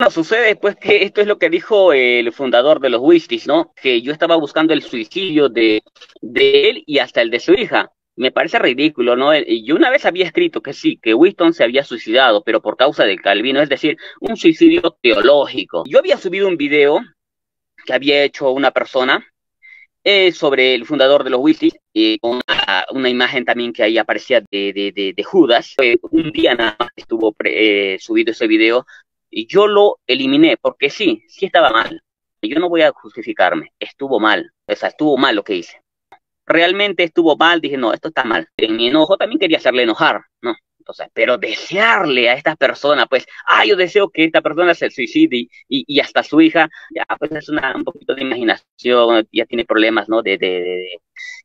Bueno, sucede pues que esto es lo que dijo el fundador de los Wistis, ¿no? Que yo estaba buscando el suicidio de, él y hasta el de su hija. Me parece ridículo, ¿no? Eh, yo una vez había escrito que sí, que Winston se había suicidado, pero por causa del Calvino, es decir, un suicidio teológico. Yo había subido un video que había hecho una persona eh, sobre el fundador de los Wistis, y eh, una, imagen también que ahí aparecía de, de, Judas. un día nada más estuvo subido ese video y yo lo eliminé porque sí, sí estaba mal. Yo no voy a justificarme, estuvo mal, o sea, estuvo mal lo que hice. Realmente estuvo mal, dije, no, esto está mal. En mi enojo también quería hacerle enojar, ¿no? Entonces, pero desearle a esta persona, pues, ay, ah, yo deseo que esta persona se suicide y, y, hasta su hija, ya, pues es una, un poquito de imaginación, ya tiene problemas, ¿no? De, de, de,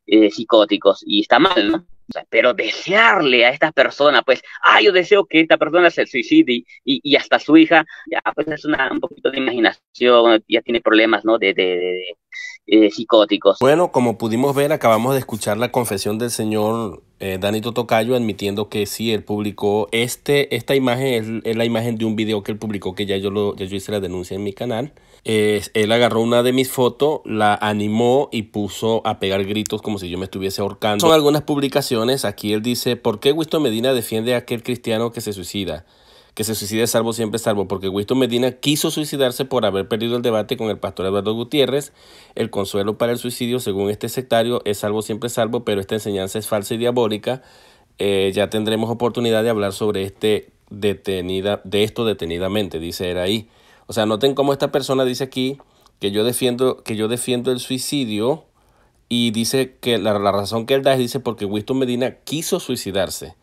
de eh, psicóticos y está mal, ¿no? pero desearle a esta persona, pues, ah, yo deseo que esta persona se suicide y, y hasta su hija, ya, pues es una, un poquito de imaginación, ya tiene problemas, ¿no? de, de, eh, psicóticos. Bueno, como pudimos ver, acabamos de escuchar la confesión del señor eh, Danito Tocayo admitiendo que sí, él publicó este, esta imagen, es, la imagen de un video que él publicó, que ya yo, lo, ya yo hice la denuncia en mi canal. él agarró una de mis fotos, la animó y puso a pegar gritos como si yo me estuviese ahorcando. Son algunas publicaciones, aquí él dice, ¿por qué Winston Medina defiende a aquel cristiano que se suicida? que se suicide salvo siempre salvo, porque Winston Medina quiso suicidarse por haber perdido el debate con el pastor Eduardo Gutiérrez. El consuelo para el suicidio, según este sectario, es salvo siempre salvo, pero esta enseñanza es falsa y diabólica. Eh, ya tendremos oportunidad de hablar sobre este detenida, de esto detenidamente, dice ahí O sea, noten cómo esta persona dice aquí que yo defiendo, que yo defiendo el suicidio y dice que la, razón que él da es dice porque Winston Medina quiso suicidarse.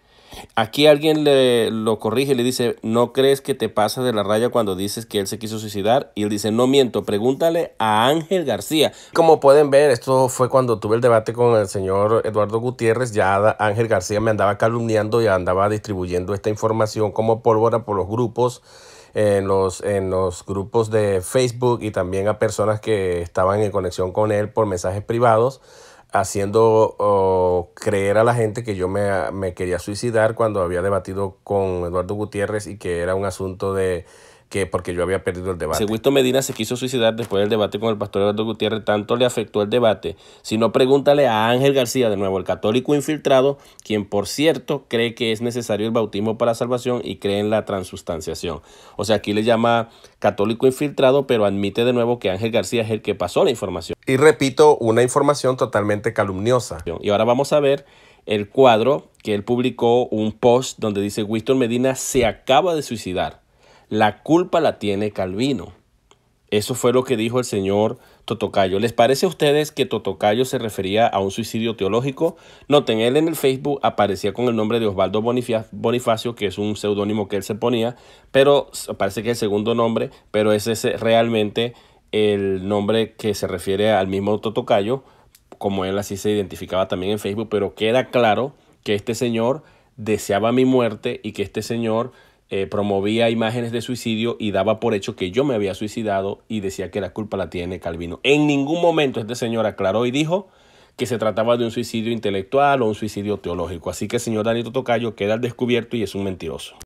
Aquí alguien le, lo corrige, le dice, ¿no crees que te pasa de la raya cuando dices que él se quiso suicidar? Y él dice, no miento, pregúntale a Ángel García. Como pueden ver, esto fue cuando tuve el debate con el señor Eduardo Gutiérrez, ya Ángel García me andaba calumniando y andaba distribuyendo esta información como pólvora por los grupos los, en los grupos de Facebook y también a personas que estaban en conexión con él por mensajes privados haciendo creer a la gente que yo me, me, quería suicidar cuando había debatido con Eduardo Gutiérrez y que era un asunto de que porque yo había perdido el debate. Winston Medina se quiso suicidar después del debate con el pastor Eduardo Gutiérrez, tanto le afectó el debate. Si no, pregúntale a Ángel García, de nuevo, el católico infiltrado, quien por cierto cree que es necesario el bautismo para la salvación y cree en la transustanciación. O sea, aquí le llama católico infiltrado, pero admite de nuevo que Ángel García es el que pasó la información. Y repito, una información totalmente calumniosa. Y ahora vamos a ver el cuadro que él publicó, un post donde dice, Winston Medina se acaba de suicidar la culpa la tiene Calvino. Eso fue lo que dijo el señor Totocayo. ¿Les parece a ustedes que Totocayo se refería a un suicidio teológico? Noten, él en el Facebook aparecía con el nombre de Osvaldo Bonifacio, que es un seudónimo que él se ponía, pero parece que es el segundo nombre, pero ese es realmente el nombre que se refiere al mismo Totocayo, como él así se identificaba también en Facebook, pero queda claro que este señor deseaba mi muerte y que este señor eh, promovía imágenes de suicidio y daba por hecho que yo me había suicidado y decía que la culpa la tiene Calvino. En ningún momento este señor aclaró y dijo que se trataba de un suicidio intelectual o un suicidio teológico. Así que el señor Danito Tocayo queda al descubierto y es un mentiroso.